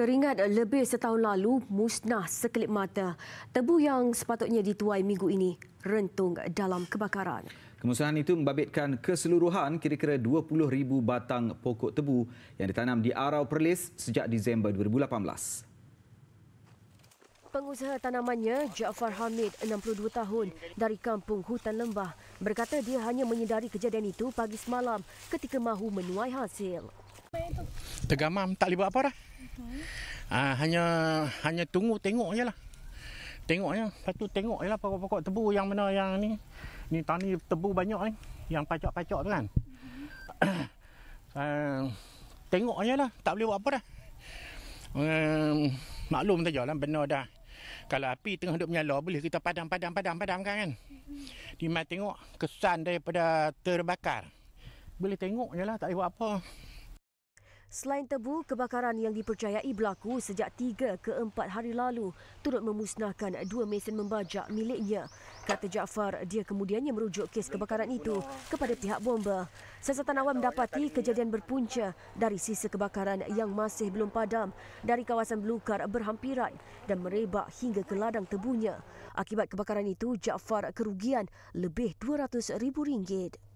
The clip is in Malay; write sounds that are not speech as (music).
Keringat lebih setahun lalu musnah sekelip mata. Tebu yang sepatutnya dituai minggu ini rentung dalam kebakaran. Kemusnahan itu membabitkan keseluruhan kira-kira 20,000 batang pokok tebu yang ditanam di Arau Perlis sejak Disember 2018. Pengusaha tanamannya, Jaafar Hamid, 62 tahun, dari kampung Hutan Lembah, berkata dia hanya menyedari kejadian itu pagi semalam ketika mahu menuai hasil. Tergamam tak boleh buat apa dah. uh hanya hanya tunggu tengok je lah. Tengok je. Lepas tu tengok je lah pokok-pokok tebu yang mana yang ni. Ni tanah ni tebu banyak ni. Yang pacak-pacak tu kan. Uh-huh. (coughs) uh, tengok je lah. Tak boleh buat apa dah. Um, maklum saja lah benda dah. Kalau api tengah duduk menyala boleh kita padam padam padam padam kan kan. Di mhm. mai tengok kesan daripada terbakar. Boleh tengok je lah tak boleh buat apa. Selain tebu, kebakaran yang dipercayai berlaku sejak 3 ke 4 hari lalu turut memusnahkan dua mesin membajak miliknya. Kata Jaafar, dia kemudiannya merujuk kes kebakaran itu kepada pihak bomba. Siasatan awam mendapati kejadian berpunca dari sisa kebakaran yang masih belum padam dari kawasan belukar berhampiran dan merebak hingga ke ladang tebunya. Akibat kebakaran itu, Jaafar kerugian lebih RM200,000.